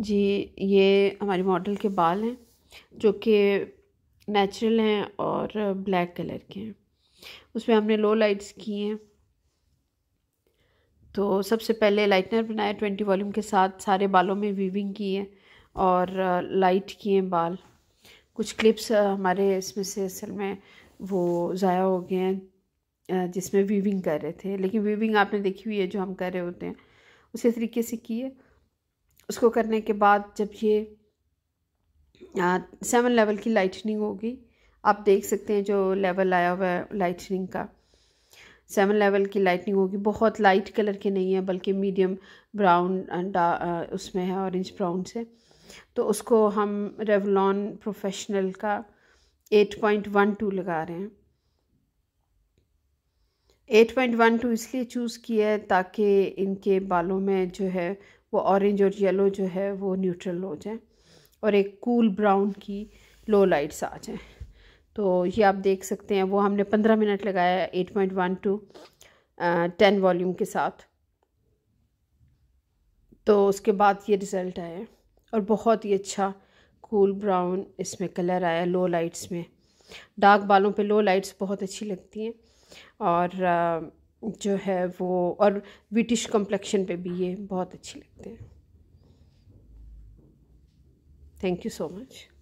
जी ये हमारी मॉडल के बाल हैं जो कि नेचुरल हैं और ब्लैक कलर के हैं उसमें हमने लो लाइट्स की हैं तो सबसे पहले लाइटनर बनाया ट्वेंटी वॉल्यूम के साथ सारे बालों में वीविंग की है और लाइट किए बाल कुछ क्लिप्स हमारे इसमें से असल में वो ज़ाया हो गए हैं जिसमें वीविंग कर रहे थे लेकिन वीविंग आपने देखी हुई है जो हम कर रहे होते हैं उसी तरीके से किए है उसको करने के बाद जब ये सेवन लेवल की लाइटनिंग होगी आप देख सकते हैं जो लेवल आया हुआ है लाइटनिंग का सेवन लेवल की लाइटनिंग होगी बहुत लाइट कलर के नहीं है बल्कि मीडियम ब्राउन उसमें है ऑरेंज ब्राउन से तो उसको हम रेवलॉन प्रोफेशनल का एट पॉइंट वन टू लगा रहे हैं एट पॉइंट वन टू इसलिए चूज़ किया है ताकि इनके बालों में जो है वो ऑरेंज और येलो जो है वो न्यूट्रल हो जाए और एक कूल ब्राउन की लो लाइट्स आ जाए तो ये आप देख सकते हैं वो हमने पंद्रह मिनट लगाया eight point one two ten volume के साथ तो उसके बाद ये रिज़ल्ट आया और बहुत ही अच्छा कूल ब्राउन इसमें कलर आया लो लाइट्स में डार्क बालों पे लो लाइट्स बहुत अच्छी लगती हैं और जो है वो और ब्रिटिश कॉम्प्लेक्शन पे भी ये बहुत अच्छी लगते हैं थैंक यू सो मच